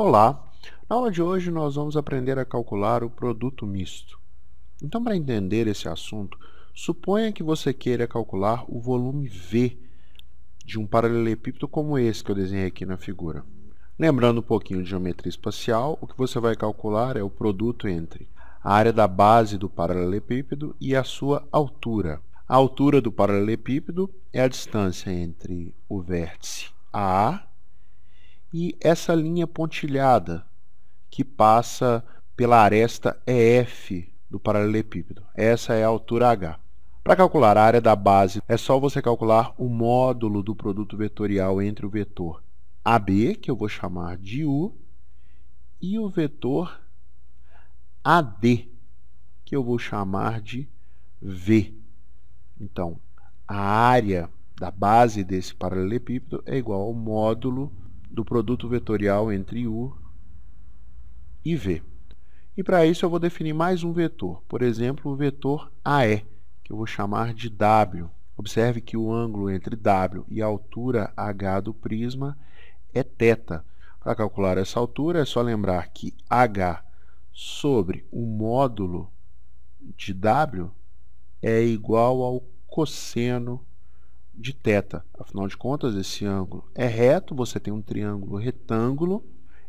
Olá! Na aula de hoje nós vamos aprender a calcular o produto misto. Então, para entender esse assunto, suponha que você queira calcular o volume V de um paralelepípedo como esse que eu desenhei aqui na figura. Lembrando um pouquinho de geometria espacial, o que você vai calcular é o produto entre a área da base do paralelepípedo e a sua altura. A altura do paralelepípedo é a distância entre o vértice A e essa linha pontilhada que passa pela aresta EF do paralelepípedo. Essa é a altura h. Para calcular a área da base, é só você calcular o módulo do produto vetorial entre o vetor AB, que eu vou chamar de U, e o vetor AD, que eu vou chamar de V. Então, a área da base desse paralelepípedo é igual ao módulo do produto vetorial entre U e V. E para isso eu vou definir mais um vetor, por exemplo, o vetor AE, que eu vou chamar de W. Observe que o ângulo entre W e a altura H do prisma é θ. Para calcular essa altura, é só lembrar que H sobre o módulo de W é igual ao cosseno de teta, Afinal de contas, esse ângulo é reto, você tem um triângulo retângulo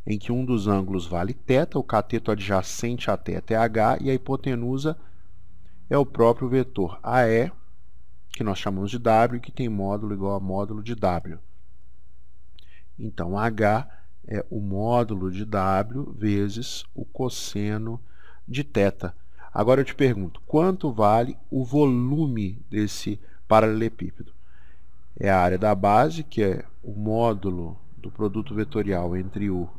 em que um dos ângulos vale θ, o cateto adjacente a θ é h e a hipotenusa é o próprio vetor AE, que nós chamamos de W, que tem módulo igual a módulo de W. Então, H é o módulo de W vezes o cosseno de θ. Agora eu te pergunto, quanto vale o volume desse paralelepípedo? é a área da base, que é o módulo do produto vetorial entre U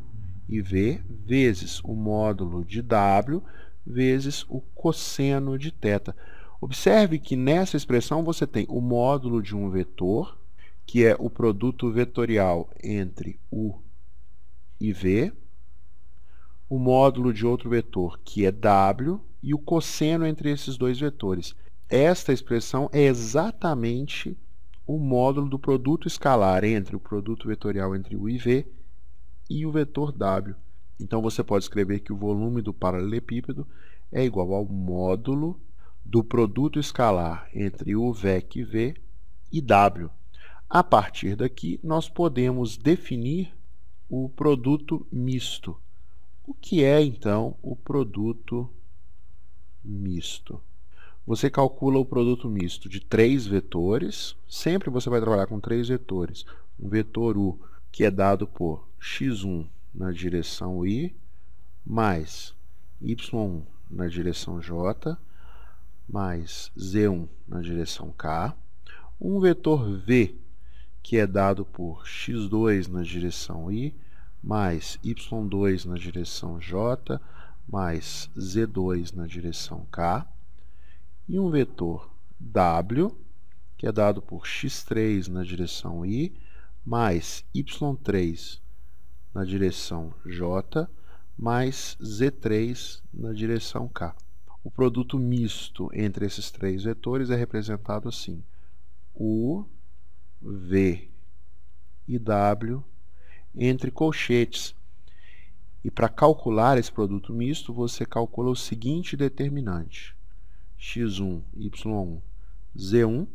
e V, vezes o módulo de W, vezes o cosseno de θ. Observe que nessa expressão você tem o módulo de um vetor, que é o produto vetorial entre U e V, o módulo de outro vetor, que é W, e o cosseno entre esses dois vetores. Esta expressão é exatamente o módulo do produto escalar entre o produto vetorial entre U e V e o vetor W. Então você pode escrever que o volume do paralelepípedo é igual ao módulo do produto escalar entre U, VEC, V e W. A partir daqui, nós podemos definir o produto misto. O que é, então, o produto misto? Você calcula o produto misto de três vetores. Sempre você vai trabalhar com três vetores. Um vetor U que é dado por x1 na direção i mais y1 na direção j mais z1 na direção k. Um vetor v que é dado por x2 na direção i mais y2 na direção j mais z2 na direção k e um vetor W, que é dado por x3 na direção i, mais y3 na direção j, mais z3 na direção k. O produto misto entre esses três vetores é representado assim: U, V e W entre colchetes. E para calcular esse produto misto, você calcula o seguinte determinante: x1, y1, z1,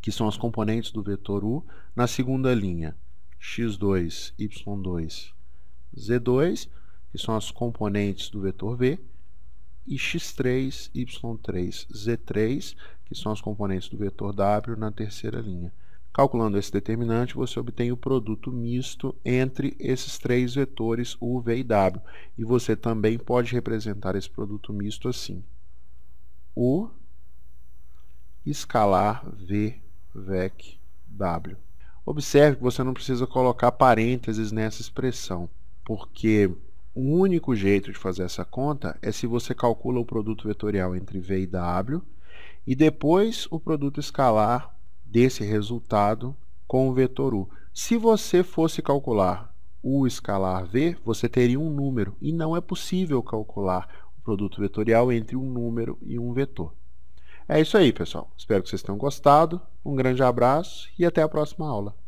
que são as componentes do vetor u, na segunda linha, x2, y2, z2, que são as componentes do vetor v, e x3, y3, z3, que são as componentes do vetor w na terceira linha. Calculando esse determinante, você obtém o produto misto entre esses três vetores u, v e w. E você também pode representar esse produto misto assim. U escalar V VEC W. Observe que você não precisa colocar parênteses nessa expressão, porque o único jeito de fazer essa conta é se você calcula o produto vetorial entre V e W e depois o produto escalar desse resultado com o vetor U. Se você fosse calcular U escalar V, você teria um número e não é possível calcular produto vetorial entre um número e um vetor. É isso aí, pessoal. Espero que vocês tenham gostado. Um grande abraço e até a próxima aula.